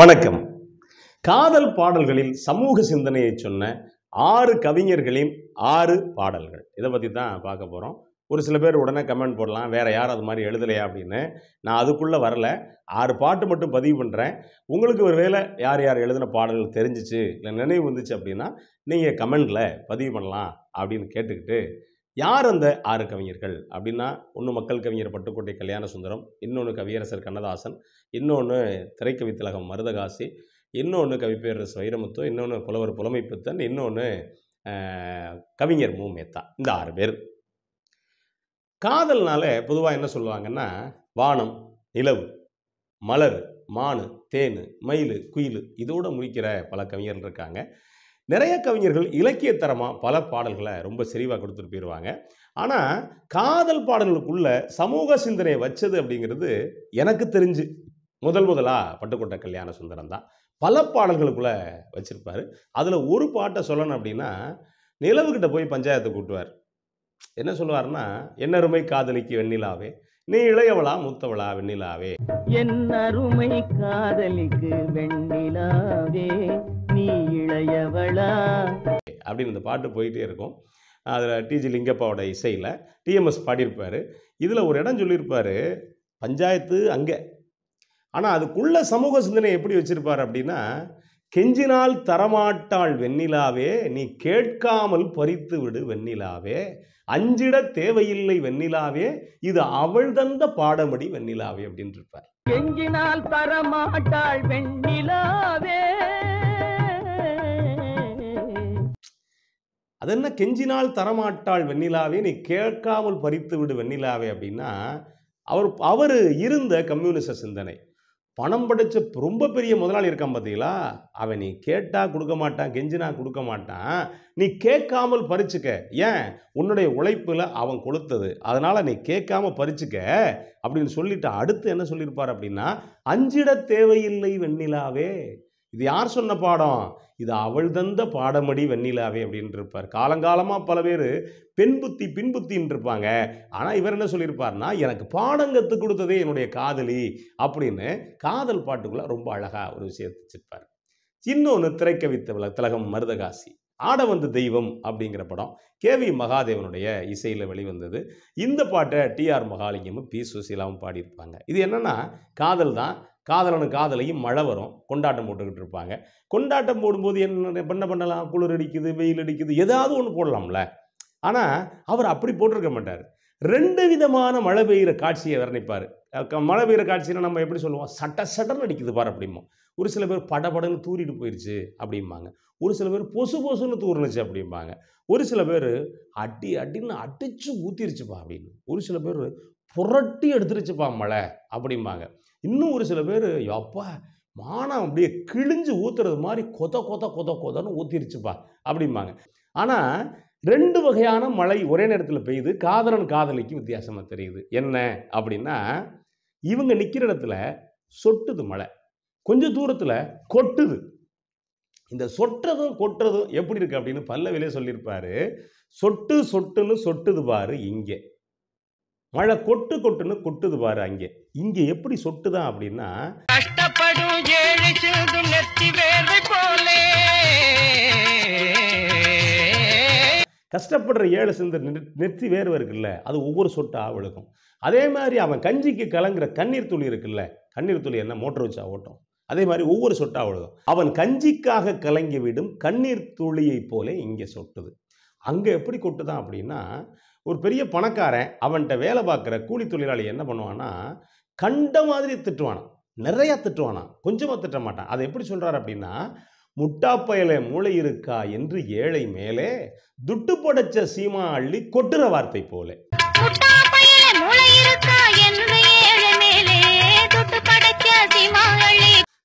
வணக்கம் காதல் பாடல்களில் சமூக சிந்தனையை சொன்ன ஆறு கவிஞர்களின் ஆறு பாடல்கள் இதை பற்றி தான் பார்க்க போகிறோம் ஒரு சில பேர் உடனே கமெண்ட் போடலாம் வேறு யாரும் அது மாதிரி எழுதலையா அப்படின்னு நான் அதுக்குள்ளே வரல ஆறு பாட்டு மட்டும் பதிவு பண்ணுறேன் உங்களுக்கு ஒரு வேளை யார் யார் எழுதின பாடல்கள் தெரிஞ்சிச்சு இல்லை நினைவு வந்துச்சு அப்படின்னா நீங்கள் கமெண்டில் பதிவு பண்ணலாம் அப்படின்னு கேட்டுக்கிட்டு யார் அந்த ஆறு கவிஞர்கள் அப்படின்னா ஒன்று மக்கள் கவிஞர் பட்டுக்கோட்டை கல்யாண சுந்தரம் இன்னொன்று கவியரசர் கண்ணதாசன் இன்னொன்று திரைக்கவி திலகம் மருதகாசி இன்னொன்று கவிப்பேரரசு வைரமுத்து இன்னொன்று புலவர் புலமைப்புத்தன் இன்னொன்று கவிஞர் மு மேத்தா இந்த ஆறு பேர் காதல்னால பொதுவாக என்ன சொல்லுவாங்கன்னா வானம் நிலவு மலர் மானு தேனு மயில் குயில் இதோடு முடிக்கிற பல கவிஞர்கள் இருக்காங்க நிறைய கவிஞர்கள் இலக்கியத்தரமாக பல பாடல்களை ரொம்ப செறிவாக கொடுத்துட்டு போயிடுவாங்க ஆனால் காதல் பாடல்களுக்குள்ள சமூக சிந்தனையை வச்சது அப்படிங்கிறது எனக்கு தெரிஞ்சு முதல் முதலாக பட்டுக்கோட்டை கல்யாண சுந்தரம் தான் பல பாடல்களுக்குள்ளே வச்சுருப்பார் அதில் ஒரு பாட்டை சொல்லணும் அப்படின்னா நிலவுகிட்ட போய் பஞ்சாயத்தை கூட்டுவார் என்ன சொல்லுவார்னா என்னருமை காதலிக்கு வெண்ணிலாவே நீ இளையவளா மூத்தவளா வெண்ணிலாவே என் அருமை காதலிக்கு வெண்ணிலாவே நீ இளையவளா அப்படின்னு இந்த பாட்டு போயிட்டே இருக்கும் அதில் டிஜி லிங்கப்பாவோட இசையில் டிஎம்எஸ் பாடியிருப்பார் இதில் ஒரு இடம் சொல்லியிருப்பார் பஞ்சாயத்து அங்கே ஆனால் அதுக்குள்ளே சமூக சிந்தனை எப்படி வச்சுருப்பார் அப்படின்னா கெஞ்சினால் தரமாட்டாள் வெண்ணிலாவே நீ கேட்காமல் பறித்து விடு வெண்ணிலாவே அஞ்சிட தேவையில்லை வெண்ணிலாவே இது அவள் தந்த பாடமடி வெண்ணிலாவே அப்படின்னு இருப்பார் கெஞ்சினால் தரமாட்டாள் வெண்ணிலாவே அது என்ன கெஞ்சினால் தரமாட்டாள் வெண்ணிலாவே நீ கேட்காமல் பறித்து விடு வெண்ணிலாவே அப்படின்னா அவர் அவர் இருந்த கம்யூனிச சிந்தனை பணம் படைச்ச ரொம்ப பெரிய முதலாளி இருக்கான் பார்த்தீங்களா அவன் நீ கேட்டால் கொடுக்க மாட்டான் கெஞ்சினா கொடுக்க மாட்டான் நீ கேட்காமல் பறிச்சுக்க ஏன் உன்னுடைய உழைப்பில் அவன் கொளுத்தது அதனால் நீ கேட்காம பறிச்சுக்க அப்படின்னு சொல்லிட்டு அடுத்து என்ன சொல்லியிருப்பார் அப்படின்னா அஞ்சிட தேவையில்லை வெண்ணிலாவே இது யார் சொன்ன பாடம் இது அவள் தந்த பாடமடி வெண்ணிலாவே அப்படின்னு இருப்பார் காலங்காலமாக பல பேர் பெண் புத்தி பின்புத்தின்னு இருப்பாங்க ஆனால் இவர் என்ன சொல்லியிருப்பார்னா எனக்கு பாடம் கற்றுக் கொடுத்ததே என்னுடைய காதலி அப்படின்னு காதல் பாட்டுக்குள்ளே ரொம்ப அழகாக ஒரு விஷயத்தை வச்சிருப்பார் இன்னொன்று திரைக்கவித்த திலகம் மருதகாசி ஆட தெய்வம் அப்படிங்கிற படம் கே வி மகாதேவனுடைய இசையில் வெளிவந்தது இந்த பாட்டை டிஆர் மகாலிங்கமும் பி சுசீலாவும் பாடியிருப்பாங்க இது என்னென்னா காதல் தான் காதலனு காதலையும் மழை வரும் கொண்டாட்டம் போட்டுக்கிட்டு இருப்பாங்க கொண்டாட்டம் போடும்போது என்ன பண்ண பண்ணலாம் குளிர் அடிக்குது வெயில் அடிக்குது ஏதாவது ஒன்று போடலாம்ல ஆனால் அவர் அப்படி போட்டிருக்க மாட்டார் ரெண்டு விதமான மழை பெய்கிற காட்சியை வர்ணிப்பார் மழை பெய்கிற காட்சினா நம்ம எப்படி சொல்லுவோம் சட்ட சட்டன்னு அடிக்குது பார் அப்படிமோ ஒரு சில பேர் படபடன்னு தூரிட்டு போயிடுச்சு அப்படிம்பாங்க ஒரு சில பேர் பொசு பொசுன்னு தூர்னுச்சு அப்படிம்பாங்க ஒரு சில பேர் அடி அடின்னு அடிச்சு ஊத்திருச்சுப்பா அப்படின்னு ஒரு சில பேர் புரட்டி எடுத்துருச்சுப்பா மழை அப்படிம்பாங்க இன்னும் ஒரு சில பேர் எப்பா மானம் அப்படியே கிழிஞ்சு ஊற்றுறது மாதிரி கொத கொத கொத கொதன்னு ஊற்றிருச்சுப்பா அப்படிம்பாங்க ஆனால் ரெண்டு வகையான மழை ஒரே நேரத்தில் பெய்யுது காதலன் காதலிக்கு வித்தியாசமாக தெரியுது என்ன அப்படின்னா இவங்க நிற்கிற இடத்துல சொட்டுது மழை கொஞ்சம் தூரத்தில் கொட்டுது இந்த சொட்டுறதும் கொட்டுறதும் எப்படி இருக்குது அப்படின்னு பல்லவிலே சொல்லியிருப்பாரு சொட்டு சொட்டுன்னு சொட்டுது பாரு இங்கே மழை கொட்டு கொட்டுன்னு கொட்டுது பாரு அங்கே இங்கே எப்படி சொட்டுதான் அப்படின்னா கஷ்டப்படும் கஷ்டப்படுற ஏழு சிந்த நெத்தி வேர்வை இருக்குல்ல அது ஒவ்வொரு சொட்டாக ஆவழுக்கும் அதே மாதிரி அவன் கஞ்சிக்கு கலங்குற கண்ணீர் துளி இருக்குல்ல கண்ணீர் துளி என்ன மோட்டர் வச்சா ஓட்டும் அதே மாதிரி ஒவ்வொரு சொட்டாக விழுகும் அவன் கஞ்சிக்காக கலங்கி விடும் கண்ணீர் துளியைப் போல இங்கே சொட்டுது அங்கே எப்படி கொட்டுதான் அப்படின்னா ஒரு பெரிய பணக்காரன் அவன்கிட்ட வேலை பார்க்குற கூலி தொழிலாளி என்ன பண்ணுவான்னா கண்ட மாதிரி திட்டுவானான் நிறையா திட்டுவானான் கொஞ்சமாக திட்ட மாட்டான் அதை எப்படி சொல்கிறார் அப்படின்னா முட்டாப்பயல மூளை இருக்கா என்று ஏழை மேலே துட்டு படைச்ச சீமா அள்ளி கொட்டுற வார்த்தை போல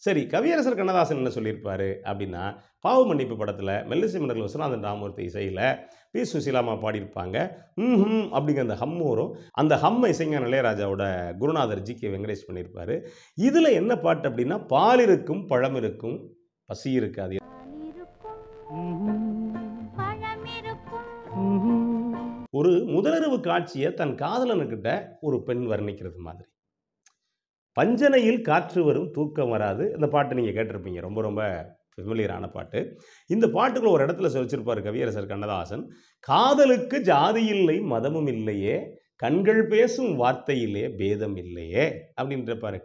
சரி கவியரசர் கண்ணதாசன் என்ன சொல்லியிருப்பார் அப்படின்னா பாவ மன்னிப்பு படத்தில் மெல்லிசை மன்னர் விஸ்வநாதன் ராமூர்த்தி இசையில் பி சுசீலாமா பாடியிருப்பாங்க ம் அப்படிங்கிற அந்த வரும் அந்த ஹம்ம இசைங்க இளையராஜாவோட குருநாதர் ஜி கே வெங்கடேஷ் பண்ணியிருப்பார் இதில் என்ன பாட்டு அப்படின்னா பால் இருக்கும் பழம் இருக்கும் பசி இருக்காது ஒரு முதலறிவு காட்சியை தன் காதலனுக்கிட்ட ஒரு பெண் வர்ணிக்கிறது மாதிரி பஞ்சனையில் காற்று வரும் தூக்கம் வராது இந்த பாட்டு நீங்கள் கேட்டிருப்பீங்க ரொம்ப ரொம்ப ஃபெமிலியரான பாட்டு இந்த பாட்டுக்குள்ள ஒரு இடத்துல சொல்லிச்சிருப்பார் கவியரசர் கண்ணதாசன் காதலுக்கு ஜாதி இல்லை மதமும் இல்லையே கண்கள் பேசும் வார்த்தையிலே பேதம் இல்லையே அப்படின்றப்பாரு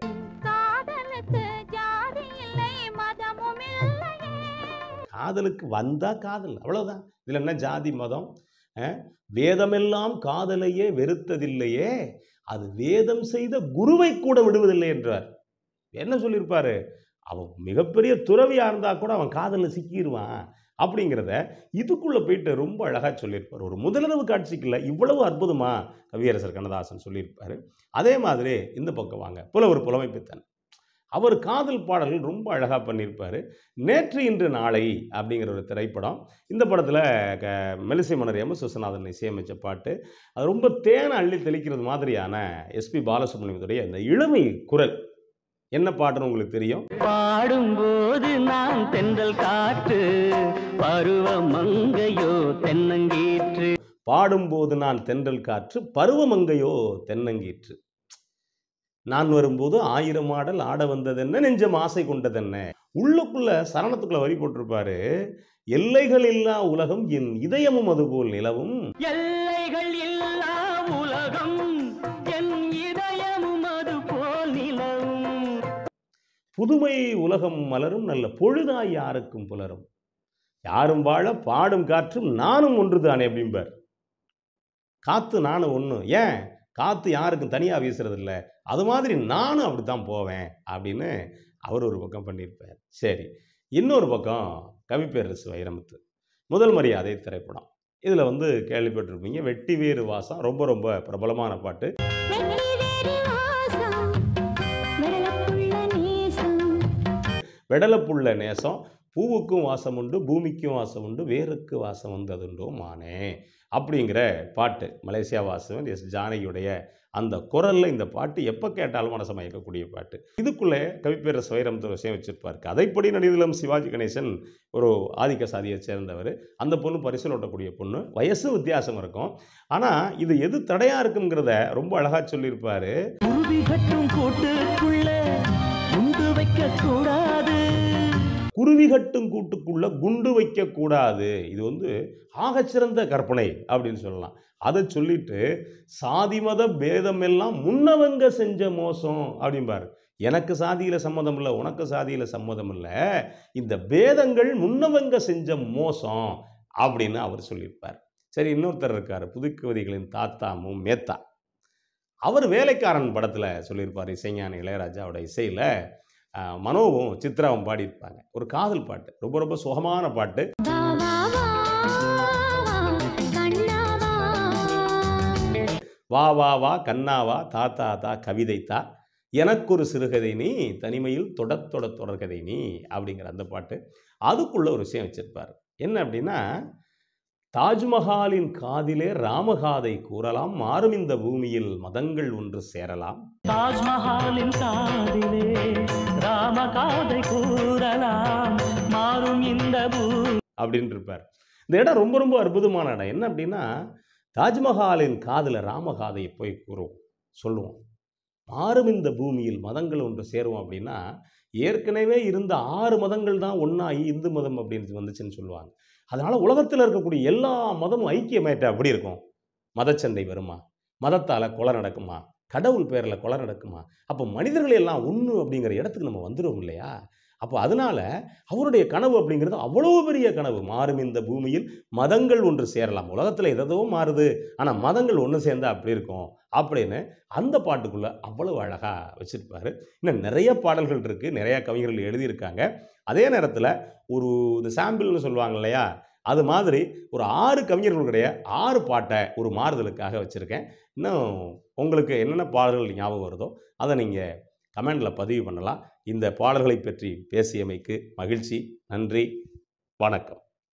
காதலுக்கு வந்தால் காதல் அவ்வளவுதான் இதுல என்ன ஜாதி மதம் வேதமெல்லாம் காதலையே வெறுத்ததில்லையே அது வேதம் செய்த குருவை கூட விடுவதில்லை என்றார் என்ன சொல்லியிருப்பாரு அவன் மிகப்பெரிய துறவியாக இருந்தால் கூட அவன் காதலில் சிக்கிடுவான் அப்படிங்கிறத இதுக்குள்ளே போயிட்டு ரொம்ப அழகாக சொல்லியிருப்பார் ஒரு முதலிரவு காட்சிக்குள்ள இவ்வளவு அற்புதமாக கவியரசர் கண்ணதாசன் சொல்லியிருப்பார் அதே மாதிரி இந்த பக்கம் வாங்க புலவர் புலமைப்பித்தன் அவர் காதல் பாடல்கள் ரொம்ப அழகாக பண்ணியிருப்பார் நேற்று இன்று நாளை அப்படிங்கிற ஒரு திரைப்படம் இந்த படத்தில் க மெலிசை மனர் எம் சுசநாதன் இசையமைச்ச பாட்டு அது ரொம்ப தேனை அள்ளி தெளிக்கிறது மாதிரியான எஸ்பி பாலசுப்ரமணியத்துடைய இந்த இளமை குரல் என்ன பாட்டுன்னு உங்களுக்கு தெரியும் பாடும்போது நான் தென்றல் காற்று பருவ மங்கையோ தென்னங்கீற்று பாடும்போது நான் தென்றல் காற்று பருவமங்கையோ தென்னங்கீற்று நான் வரும்போது ஆயிரம் ஆடல் ஆட வந்ததென்ன நெஞ்சம் ஆசை கொண்டதென்ன உள்ளுக்குள்ள சரணத்துக்குள்ள வரி போட்டிருப்பாரு எல்லைகள் இல்லா உலகம் என் இதயமும் அதுபோல் நிலவும் எல்லைகள் இல்லா உலகம் என் இதயமும் அதுபோல் நிலவும் புதுமை உலகம் மலரும் நல்ல பொழுதாய் யாருக்கும் புலரும் யாரும் வாழ பாடும் காற்றும் நானும் ஒன்றுதானே அப்படிம்பார் காத்து நானும் ஒன்று ஏன் காத்து யாருக்கும் தனியாக வீசுறதில்ல அது மாதிரி நானும் அப்படி தான் போவேன் அப்படின்னு அவர் ஒரு பக்கம் பண்ணியிருப்பார் சரி இன்னொரு பக்கம் கவிப்பேரரசு வைரமுத்து முதல் மரியாதை திரைப்படம் இதில் வந்து கேள்விப்பட்டிருப்பீங்க வெட்டி வேறு வாசம் ரொம்ப ரொம்ப பிரபலமான பாட்டு வெடலப்புள்ள நேசம் பூவுக்கும் வாசம் உண்டு பூமிக்கும் வாசம் உண்டு வேருக்கு வாசம் வந்ததுண்டோ மானே அப்படிங்கிற பாட்டு மலேசியா வாசவன் எஸ் ஜானகியுடைய அந்த குரலில் இந்த பாட்டு எப்போ கேட்டாலும் மனசை மயக்கக்கூடிய பாட்டு இதுக்குள்ளே கவிப்பேர சுவைரமத்தர் விஷயம் வச்சுருப்பார் கதைப்படி நடிதிலும் சிவாஜி கணேசன் ஒரு ஆதிக்க சாதியை சேர்ந்தவர் அந்த பொண்ணு பரிசல் ஓட்டக்கூடிய பொண்ணு வயசு வித்தியாசம் இருக்கும் ஆனால் இது எது தடையாக இருக்குங்கிறத ரொம்ப அழகாக சொல்லியிருப்பார் கூடாது குருவி கட்டும் கூட்டுக்குள்ளே குண்டு வைக்கக்கூடாது இது வந்து ஆகச்சிறந்த கற்பனை அப்படின்னு சொல்லலாம் அதை சொல்லிட்டு சாதி மத பேதம் எல்லாம் முன்னவங்க செஞ்ச மோசம் அப்படிம்பார் எனக்கு சாதியில் சம்மதம் இல்லை உனக்கு சாதியில் சம்மதம் இல்லை இந்த பேதங்கள் முன்னவங்க செஞ்ச மோசம் அப்படின்னு அவர் சொல்லியிருப்பார் சரி இன்னொருத்தர் இருக்கார் புதுக்கவிதைகளின் தாத்தாமும் மேத்தா அவர் வேலைக்காரன் படத்தில் சொல்லியிருப்பார் இசைஞான இளையராஜாவோட இசையில் மனோவும் சித்ராவும் பாடியிருப்பாங்க ஒரு காதல் பாட்டு ரொம்ப ரொம்ப சுகமான பாட்டு வா வா வா கண்ணாவா தாத்தா தா கவிதை தா எனக்கொரு சிறுகதை நீ தனிமையில் தொட தொட தொடர்கதை நீ அப்படிங்கிற அந்த பாட்டு அதுக்குள்ள ஒரு விஷயம் வச்சுருப்பார் என்ன அப்படின்னா தாஜ்மஹாலின் காதிலே ராமகாதை கூறலாம் மாறும் இந்த பூமியில் மதங்கள் ஒன்று சேரலாம் தாஜ்மஹாலின் காதிலே ராமகாதை கூறலாம் மாறும் இந்த பூமி அப்படின்னு இருப்பார் இந்த இடம் ரொம்ப ரொம்ப அற்புதமான இடம் என்ன அப்படின்னா தாஜ்மஹாலின் காதில் ராமகாதையை போய் கூறுவோம் சொல்லுவோம் மாறும் இந்த பூமியில் மதங்கள் ஒன்று சேரும் அப்படின்னா ஏற்கனவே இருந்த ஆறு மதங்கள் தான் ஒன்றா இந்து மதம் அப்படின்னு வந்துச்சுன்னு சொல்லுவாங்க அதனால் உலகத்தில் இருக்கக்கூடிய எல்லா மதமும் ஐக்கியமாயிட்ட அப்படி இருக்கும் மதச்சந்தை வருமா மதத்தால் கொலை நடக்குமா கடவுள் பேரில் கொலை நடக்குமா அப்போ மனிதர்கள் எல்லாம் ஒன்று அப்படிங்கிற இடத்துக்கு நம்ம வந்துடுவோம் இல்லையா அப்போ அதனால் அவருடைய கனவு அப்படிங்கிறது அவ்வளோ பெரிய கனவு மாறும் இந்த பூமியில் மதங்கள் ஒன்று சேரலாம் உலகத்தில் எதோ மாறுது ஆனால் மதங்கள் ஒன்று சேர்ந்தால் அப்படி இருக்கும் அப்படின்னு அந்த பாட்டுக்குள்ளே அவ்வளவு அழகாக வச்சுருப்பார் இன்னும் நிறைய பாடல்கள் இருக்குது நிறையா கவிஞர்கள் எழுதியிருக்காங்க அதே நேரத்தில் ஒரு இந்த சாம்பிள்னு சொல்லுவாங்க இல்லையா அது மாதிரி ஒரு ஆறு கவிஞர்களுடைய ஆறு பாட்டை ஒரு மாறுதலுக்காக வச்சுருக்கேன் இன்னும் உங்களுக்கு என்னென்ன பாடல்கள் ஞாபகம் வருதோ அதை நீங்கள் கமெண்டில் பதிவு பண்ணலாம் இந்த பாடல்களை பற்றி பேசியமைக்கு மகிழ்ச்சி நன்றி வணக்கம்